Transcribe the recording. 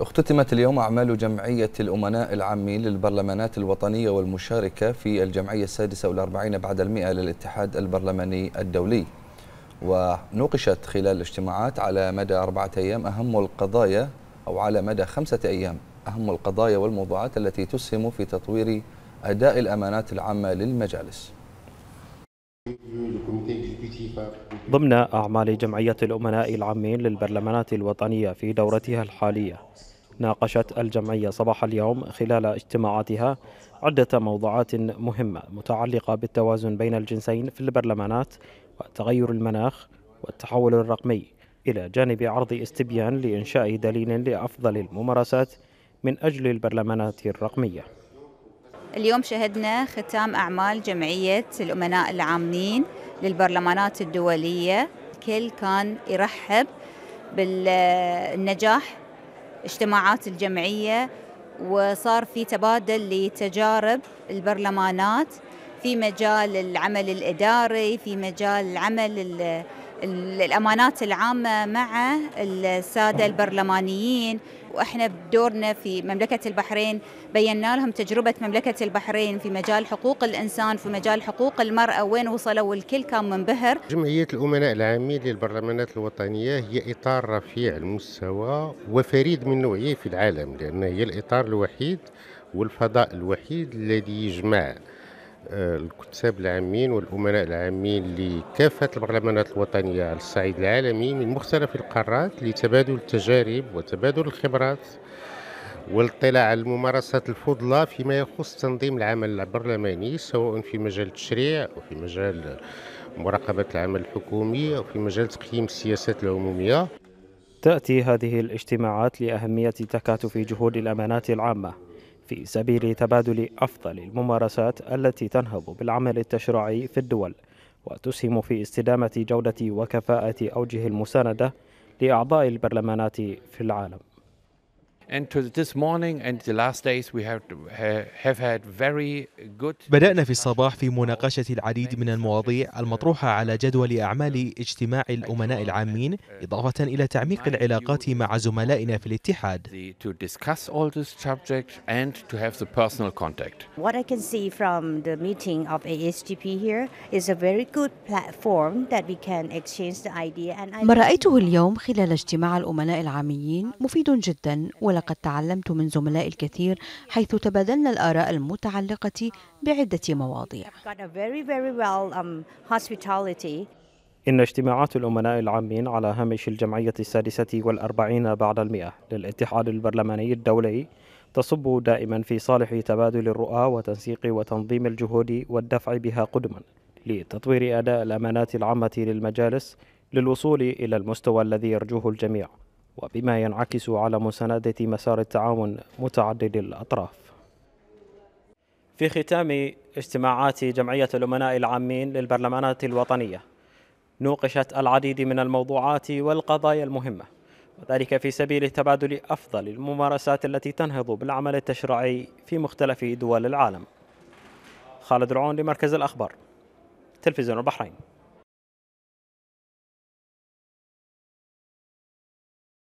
اختتمت اليوم أعمال جمعية الأمناء العامين للبرلمانات الوطنية والمشاركة في الجمعية السادسة والأربعين بعد المئة للاتحاد البرلماني الدولي ونوقشت خلال الاجتماعات على مدى أربعة أيام أهم القضايا أو على مدى خمسة أيام أهم القضايا والموضوعات التي تسهم في تطوير أداء الأمانات العامة للمجالس ضمن أعمال جمعية الأمناء العامين للبرلمانات الوطنية في دورتها الحالية ناقشت الجمعية صباح اليوم خلال اجتماعاتها عدة موضوعات مهمة متعلقة بالتوازن بين الجنسين في البرلمانات وتغير المناخ والتحول الرقمي إلى جانب عرض استبيان لإنشاء دليل لأفضل الممارسات من أجل البرلمانات الرقمية اليوم شهدنا ختام أعمال جمعية الأمناء العامين للبرلمانات الدولية الكل كان يرحب بالنجاح اجتماعات الجمعية وصار في تبادل لتجارب البرلمانات في مجال العمل الإداري في مجال العمل الامانات العامه مع الساده البرلمانيين واحنا بدورنا في مملكه البحرين بينا لهم تجربه مملكه البحرين في مجال حقوق الانسان في مجال حقوق المراه وين وصلوا والكل كان منبهر جمعيه الامناء العامين للبرلمانات الوطنيه هي اطار رفيع المستوى وفريد من نوعه في العالم لان هي الاطار الوحيد والفضاء الوحيد الذي يجمع الكتاب العامين والأمناء العامين لكافة البرلمانات الوطنية على الصعيد العالمي من مختلف القارات لتبادل التجارب وتبادل الخبرات والاطلاع على الممارسات الفضلى فيما يخص تنظيم العمل البرلماني سواء في مجال التشريع أو في مجال مراقبة العمل الحكومي أو في مجال تقييم السياسات العمومية تأتي هذه الاجتماعات لأهمية تكاتف جهود الأمانات العامة في سبيل تبادل أفضل الممارسات التي تنهض بالعمل التشريعي في الدول وتسهم في استدامة جودة وكفاءة أوجه المساندة لأعضاء البرلمانات في العالم بدأنا في الصباح في مناقشة العديد من المواضيع المطروحة على جدول أعمال اجتماع الأمناء العامين إضافة إلى تعميق العلاقات مع زملائنا في الاتحاد What I can see from the meeting of ASGP here is a very good platform that we can exchange the idea and ما رأيته اليوم خلال اجتماع الأمناء العاميين مفيد جدا ولا لقد تعلمت من زملائي الكثير حيث تبادلنا الآراء المتعلقة بعدة مواضيع um, إن اجتماعات الأمناء العامين على هامش الجمعية السادسة والأربعين بعد المئة للاتحاد البرلماني الدولي تصب دائما في صالح تبادل الرؤى وتنسيق وتنظيم الجهود والدفع بها قدما لتطوير أداء الأمانات العامة للمجالس للوصول إلى المستوى الذي يرجوه الجميع وبما ينعكس على مساندة مسار التعاون متعدد الأطراف في ختام اجتماعات جمعية الأمناء العامين للبرلمانات الوطنية نوقشت العديد من الموضوعات والقضايا المهمة وذلك في سبيل تبادل أفضل الممارسات التي تنهض بالعمل التشريعي في مختلف دول العالم خالد العون لمركز الأخبار تلفزيون البحرين